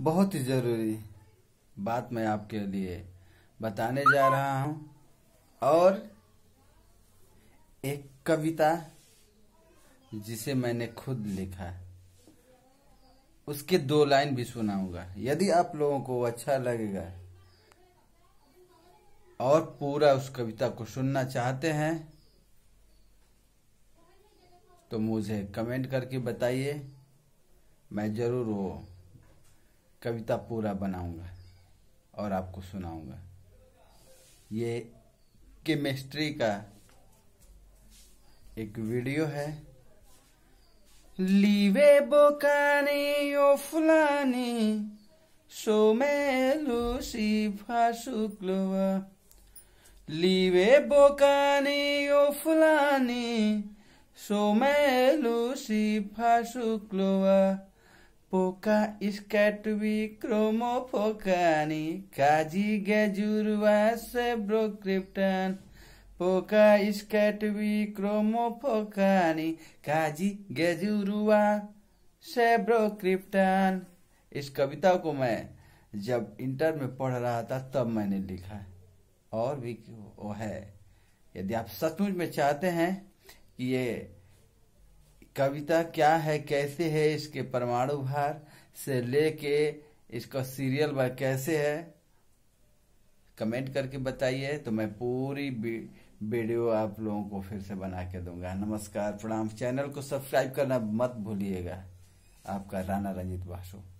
बहुत ही ज़रूरी बात मैं आपके लिए बताने जा रहा हूं और एक कविता जिसे मैंने खुद लिखा उसके दो लाइन भी सुनाऊंगा यदि आप लोगों को अच्छा लगेगा और पूरा उस कविता को सुनना चाहते हैं तो मुझे कमेंट करके बताइए मैं ज़रूर वो कविता पूरा बनाऊंगा और आपको सुनाऊंगा ये केमिस्ट्री का एक वीडियो है लीवे बोकाने ओ फुलाने सोमेलु शिफा फासुक्लोवा लीवे बोकाने ओ फुलाने सोमेलु शिफा फासुक्लोवा Poka iskatbi kromo pokani kaji gejurwa sebro kryptan. Poka iskatbi kromo pokani kaji gejurwa sebro kryptan. इस कविता को मैं जब इंटर में पढ़ रहा था तब मैंने लिखा और भी वो है यदि आप सचमुच में चाहते हैं कि ये कविता क्या है कैसे है इसके परमाणु भार से लेके इसका सीरियल भार कैसे है कमेंट करके बताइए तो मैं पूरी वीडियो आप लोगों को फिर से बना के दूंगा नमस्कार प्रणाम चैनल को सब्सक्राइब करना मत भूलिएगा आपका राणा रंजित बासु